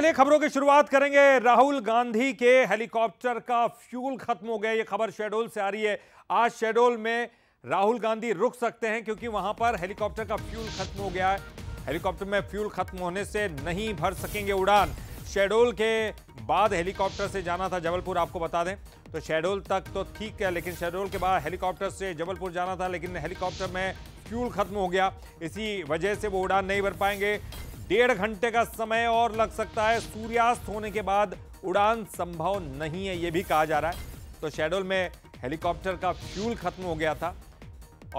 चलिए खबरों की शुरुआत करेंगे राहुल गांधी के हेलीकॉप्टर का फ्यूल खत्म हो गया ये खबर शेड्यूल से आ रही है आज शेड्यूल में राहुल गांधी रुक सकते हैं क्योंकि वहां पर हेलीकॉप्टर का फ्यूल खत्म हो गया है हेलीकॉप्टर में फ्यूल खत्म होने से नहीं भर सकेंगे उड़ान शेड्यूल के बाद हेलीकॉप्टर से जाना था जबलपुर आपको बता दें तो शेड्यूल तक तो ठीक है लेकिन शेड्यूल के बाद हेलीकॉप्टर से जबलपुर जाना था लेकिन हेलीकॉप्टर में फ्यूल खत्म हो गया इसी वजह से वो उड़ान नहीं भर पाएंगे डेढ़ घंटे का समय और लग सकता है सूर्यास्त होने के बाद उड़ान संभव नहीं है ये भी कहा जा रहा है तो शेड्यूल में हेलीकॉप्टर का फ्यूल खत्म हो गया था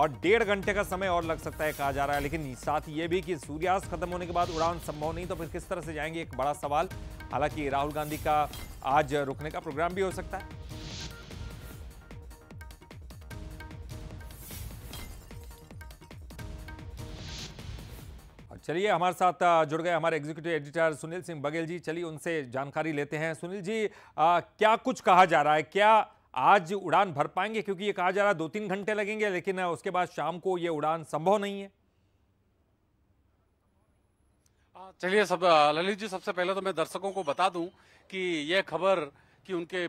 और डेढ़ घंटे का समय और लग सकता है कहा जा रहा है लेकिन साथ ये भी कि सूर्यास्त खत्म होने के बाद उड़ान संभव नहीं तो फिर किस तरह से जाएंगे एक बड़ा सवाल हालांकि राहुल गांधी का आज रुकने का प्रोग्राम भी हो सकता है चलिए हमारे साथ जुड़ गए हमारे एग्जीक्यूटिव एडिटर सुनील सिंह बघेल जी चलिए उनसे जानकारी लेते हैं सुनील जी आ, क्या कुछ कहा जा रहा है क्या आज उड़ान भर पाएंगे क्योंकि ये कहा जा रहा है दो तीन घंटे लगेंगे लेकिन उसके बाद शाम को ये उड़ान संभव नहीं है चलिए सब ललित जी सबसे पहले तो मैं दर्शकों को बता दूं कि यह खबर कि उनके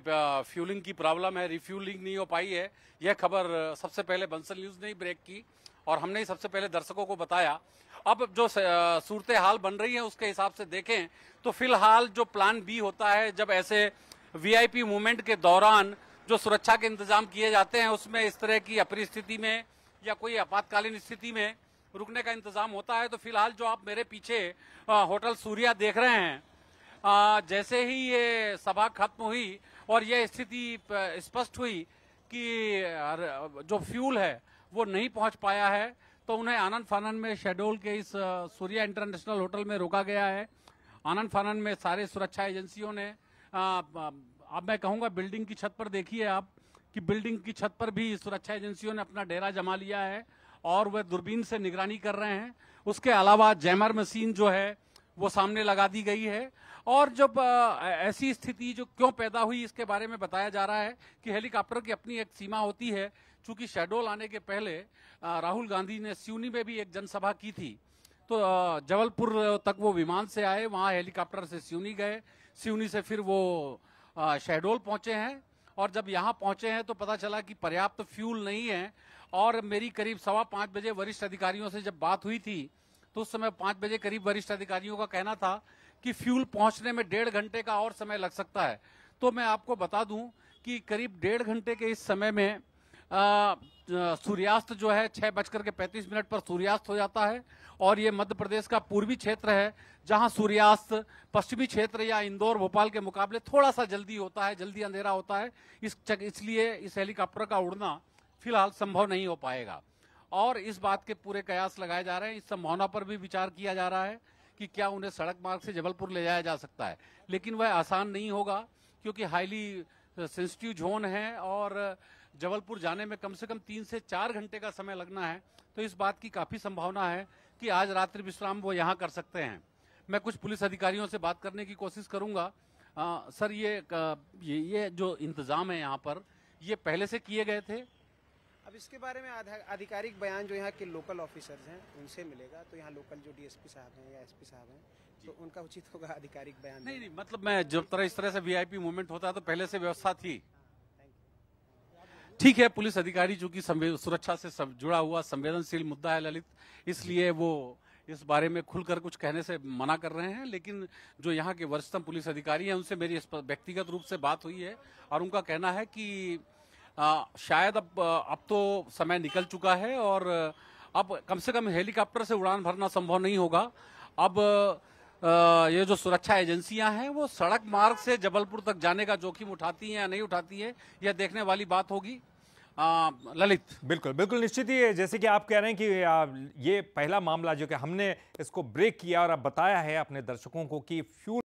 फ्यूलिंग की प्रॉब्लम है रिफ्यूलिंग नहीं हो पाई है यह खबर सबसे पहले बंसल न्यूज़ ने ही ब्रेक की और हमने ही सबसे पहले दर्शकों को बताया अब जो सूरत हाल बन रही है उसके हिसाब से देखें तो फिलहाल जो प्लान बी होता है जब ऐसे वीआईपी मूवमेंट के दौरान जो सुरक्षा के इंतजाम किए जाते हैं उसमें इस तरह की अपरिस्थिति में या कोई आपातकालीन स्थिति में रुकने का इंतजाम होता है तो फिलहाल जो आप मेरे पीछे होटल सूर्या देख रहे हैं आ, जैसे ही ये सभा खत्म हुई और यह स्थिति स्पष्ट हुई कि जो फ्यूल है वो नहीं पहुंच पाया है तो उन्हें आनंद फानंद में शेड्यूल के इस सूर्या इंटरनेशनल होटल में रोका गया है आनंद फानंद में सारे सुरक्षा एजेंसियों ने अब मैं कहूँगा बिल्डिंग की छत पर देखिए आप कि बिल्डिंग की छत पर भी सुरक्षा एजेंसियों ने अपना डेरा जमा लिया है और वह दूरबीन से निगरानी कर रहे हैं उसके अलावा जैमर मशीन जो है वो सामने लगा दी गई है और जब ऐसी स्थिति जो क्यों पैदा हुई इसके बारे में बताया जा रहा है कि हेलीकॉप्टर की अपनी एक सीमा होती है चूंकि शेड्यूल आने के पहले राहुल गांधी ने सिवनी में भी एक जनसभा की थी तो जबलपुर तक वो विमान से आए वहाँ हेलीकॉप्टर से सिवनी गए सिवनी से फिर वो शेड्यूल पहुँचे हैं और जब यहाँ पहुँचे हैं तो पता चला कि पर्याप्त तो फ्यूल नहीं है और मेरी करीब सवा पाँच बजे वरिष्ठ अधिकारियों से जब बात हुई थी तो उस समय पाँच बजे करीब वरिष्ठ अधिकारियों का कहना था कि फ्यूल पहुँचने में डेढ़ घंटे का और समय लग सकता है तो मैं आपको बता दूँ कि करीब डेढ़ घंटे के इस समय में सूर्यास्त जो है छः बजकर के पैंतीस मिनट पर सूर्यास्त हो जाता है और ये मध्य प्रदेश का पूर्वी क्षेत्र है जहां सूर्यास्त पश्चिमी क्षेत्र या इंदौर भोपाल के मुकाबले थोड़ा सा जल्दी होता है जल्दी अंधेरा होता है इस इसलिए इस हेलीकॉप्टर का उड़ना फिलहाल संभव नहीं हो पाएगा और इस बात के पूरे कयास लगाए जा रहे हैं इस संभावना पर भी विचार किया जा रहा है कि क्या उन्हें सड़क मार्ग से जबलपुर ले जाया जा सकता है लेकिन वह आसान नहीं होगा क्योंकि हाईली सेंसिटिव जोन है और जबलपुर जाने में कम से कम तीन से चार घंटे का समय लगना है तो इस बात की काफ़ी संभावना है कि आज रात्रि विश्राम वो यहाँ कर सकते हैं मैं कुछ पुलिस अधिकारियों से बात करने की कोशिश करूँगा सर ये, ये ये जो इंतज़ाम है यहाँ पर ये पहले से किए गए थे अब इसके बारे में आधिकारिक बयान जो यहाँ के लोकल ऑफिसर्स हैं उनसे मिलेगा तो यहाँ लोकल जो डीएसपी साहब हैं या एसपी साहब हैं तो उनका उचित होगा आधिकारिक बयान नहीं नहीं मतलब मैं जब तरह इस तरह से वीआईपी मूवमेंट होता है तो पहले से व्यवस्था थी ठीक है पुलिस अधिकारी चूंकि सुरक्षा से सब जुड़ा हुआ संवेदनशील मुद्दा है ललित इसलिए वो इस बारे में खुलकर कुछ कहने से मना कर रहे हैं लेकिन जो यहाँ के वरिष्ठतम पुलिस अधिकारी हैं उनसे मेरी व्यक्तिगत रूप से बात हुई है और उनका कहना है कि आ, शायद अब अब तो समय निकल चुका है और अब कम से कम हेलीकॉप्टर से उड़ान भरना संभव नहीं होगा अब आ, ये जो सुरक्षा एजेंसियां हैं वो सड़क मार्ग से जबलपुर तक जाने का जोखिम उठाती हैं या नहीं उठाती है यह देखने वाली बात होगी आ, ललित बिल्कुल बिल्कुल निश्चित ही जैसे कि आप कह रहे हैं कि ये पहला मामला जो कि हमने इसको ब्रेक किया और अब बताया है अपने दर्शकों को कि फ्यूल